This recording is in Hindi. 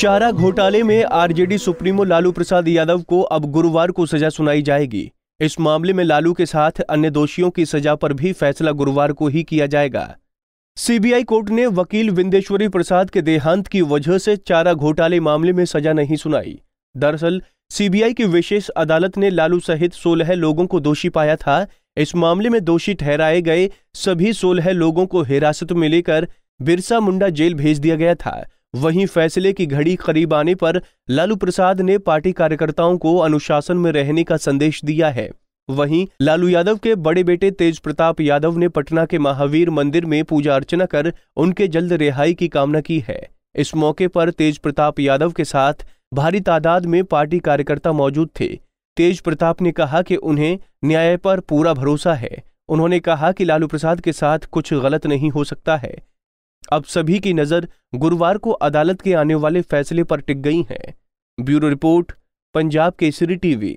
चारा घोटाले में आरजेडी सुप्रीमो लालू प्रसाद यादव को अब गुरुवार को सजा सुनाई जाएगी इस मामले में लालू के साथ अन्य दोषियों की सजा पर भी फैसला गुरुवार को ही किया जाएगा सीबीआई कोर्ट ने वकील विंदेश्वरी प्रसाद के देहांत की वजह से चारा घोटाले मामले में सजा नहीं सुनाई दरअसल सीबीआई की विशेष अदालत ने लालू सहित सोलह लोगों को दोषी पाया था इस मामले में दोषी ठहराए गए सभी सोलह लोगों को हिरासत में लेकर बिरसा मुंडा जेल भेज दिया गया था वहीं फैसले की घड़ी करीब आने पर लालू प्रसाद ने पार्टी कार्यकर्ताओं को अनुशासन में रहने का संदेश दिया है वहीं लालू यादव के बड़े बेटे तेज प्रताप यादव ने पटना के महावीर मंदिर में पूजा अर्चना कर उनके जल्द रिहाई की कामना की है इस मौके पर तेज प्रताप यादव के साथ भारी तादाद में पार्टी कार्यकर्ता मौजूद थे तेज प्रताप ने कहा कि उन्हें न्याय पर पूरा भरोसा है उन्होंने कहा कि लालू प्रसाद के साथ कुछ गलत नहीं हो सकता है अब सभी की नजर गुरुवार को अदालत के आने वाले फैसले पर टिक गई है bureau report Punjab Kesari TV